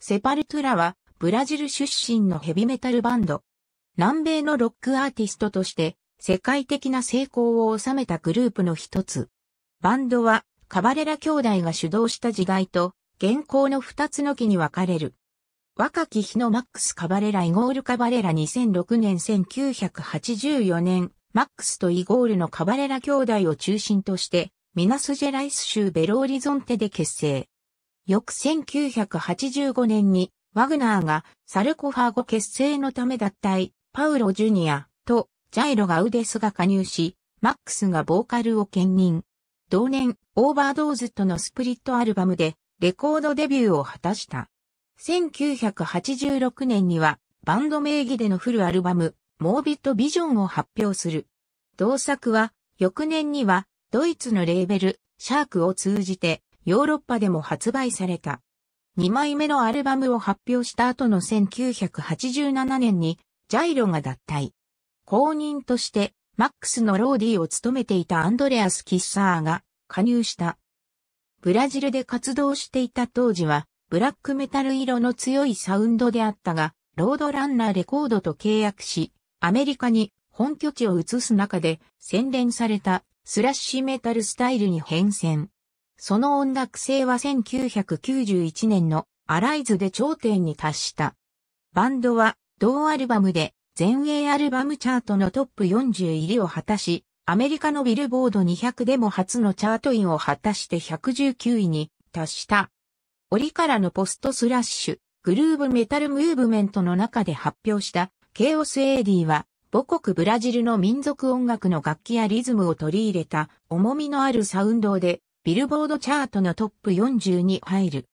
セパルトゥラは、ブラジル出身のヘビメタルバンド。南米のロックアーティストとして、世界的な成功を収めたグループの一つ。バンドは、カバレラ兄弟が主導した時代と、現行の二つの木に分かれる。若き日のマックス・カバレライゴール・カバレラ2006年1984年、マックスとイゴールのカバレラ兄弟を中心として、ミナス・ジェライス州ベローリゾンテで結成。翌1985年に、ワグナーがサルコファーゴ結成のため脱退、パウロ・ジュニアとジャイロ・ガウデスが加入し、マックスがボーカルを兼任。同年、オーバードーズとのスプリットアルバムでレコードデビューを果たした。1986年にはバンド名義でのフルアルバム、モービット・ビジョンを発表する。同作は、翌年にはドイツのレーベル、シャークを通じてヨーロッパでも発売された。2枚目のアルバムを発表した後の1987年にジャイロが脱退。後任としてマックスのローディを務めていたアンドレアス・キッサーが加入した。ブラジルで活動していた当時はブラックメタル色の強いサウンドであったが、ロードランナーレコードと契約し、アメリカに本拠地を移す中で洗練されたスラッシュメタルスタイルに変遷。その音楽性は1991年のアライズで頂点に達した。バンドは同アルバムで全英アルバムチャートのトップ40入りを果たし、アメリカのビルボード200でも初のチャートインを果たして119位に達した。折からのポストスラッシュ、グルーブメタルムーブメントの中で発表したケオス・エイディは母国ブラジルの民族音楽の楽器やリズムを取り入れた重みのあるサウンドでビルボードチャートのトップ40に入る。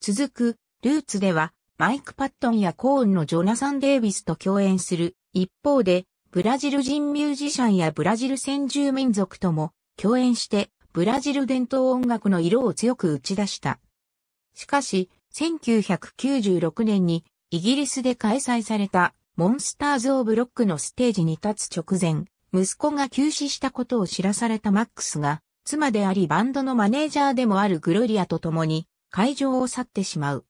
続く、ルーツでは、マイク・パットンやコーンのジョナサン・デイビスと共演する。一方で、ブラジル人ミュージシャンやブラジル先住民族とも共演して、ブラジル伝統音楽の色を強く打ち出した。しかし、1996年にイギリスで開催されたモンスターズ・オブ・ロックのステージに立つ直前、息子が急死したことを知らされたマックスが妻でありバンドのマネージャーでもあるグロリアと共に会場を去ってしまう。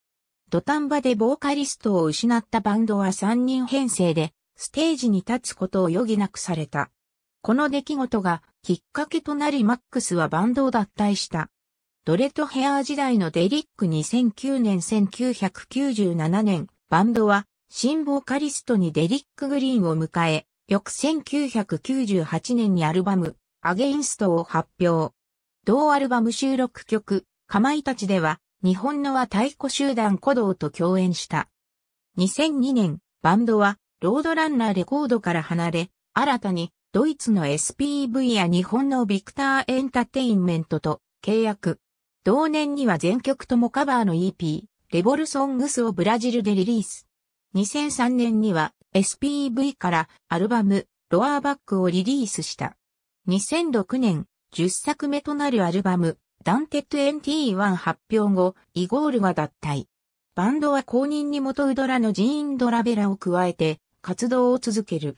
土壇場でボーカリストを失ったバンドは3人編成でステージに立つことを余儀なくされた。この出来事がきっかけとなりマックスはバンドを脱退した。ドレッドヘアー時代のデリック2009年1997年、バンドは新ボーカリストにデリック・グリーンを迎え、翌1998年にアルバム、アゲインストを発表。同アルバム収録曲、かまいたちでは、日本のは太鼓集団鼓動と共演した。2002年、バンドは、ロードランナーレコードから離れ、新たに、ドイツの SPV や日本のビクターエンタテインメントと契約。同年には全曲ともカバーの EP、レボルソングスをブラジルでリリース。2003年には SPV からアルバム、ロアーバックをリリースした。2006年、10作目となるアルバム、ダンテッド NT1 発表後、イゴールが脱退。バンドは公認に元ウドラのジーン・ドラベラを加えて、活動を続ける。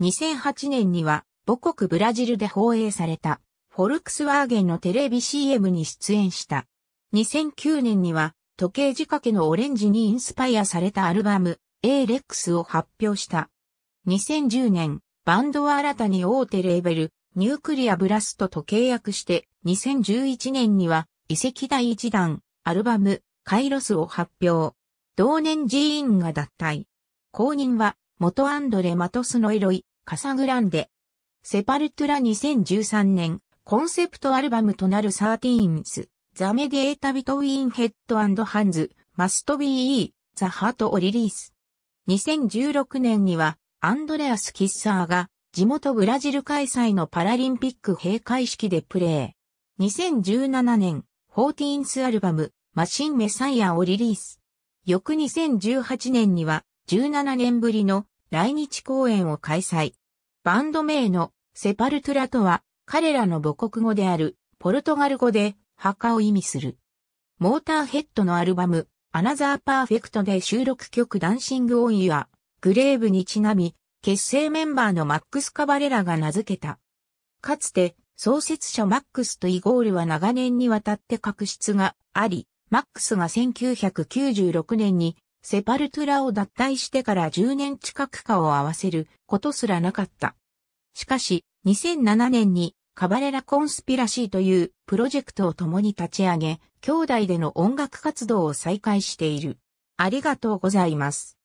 2008年には、母国ブラジルで放映された、フォルクスワーゲンのテレビ CM に出演した。2009年には、時計仕掛けのオレンジにインスパイアされたアルバム、A レックスを発表した。2010年、バンドは新たに大手レーベル、ニュークリアブラストと契約して、2011年には、遺跡第1弾、アルバム、カイロスを発表。同年ジーンが脱退。後任は、元アンドレ・マトスのエロイ、カサグランデ。セパルトゥラ2013年、コンセプトアルバムとなるサーティーンス、ザメデータビトウィンヘッドハンズ、マストビーイー、ザハートをリリース。2016年には、アンドレアス・キッサーが地元ブラジル開催のパラリンピック閉会式でプレー。2017年、14th アルバム、マシン・メサイアをリリース。翌2018年には、17年ぶりの来日公演を開催。バンド名のセパルトゥラとは、彼らの母国語である、ポルトガル語で、墓を意味する。モーターヘッドのアルバム、アナザーパーフェクトで収録曲ダンシングオンイヤグレーブにちなみ、結成メンバーのマックス・カバレラが名付けた。かつて、創設者マックスとイゴールは長年にわたって確執があり、マックスが1996年にセパルトゥラを脱退してから10年近くかを合わせることすらなかった。しかし、2007年にカバレラコンスピラシーというプロジェクトを共に立ち上げ、兄弟での音楽活動を再開している。ありがとうございます。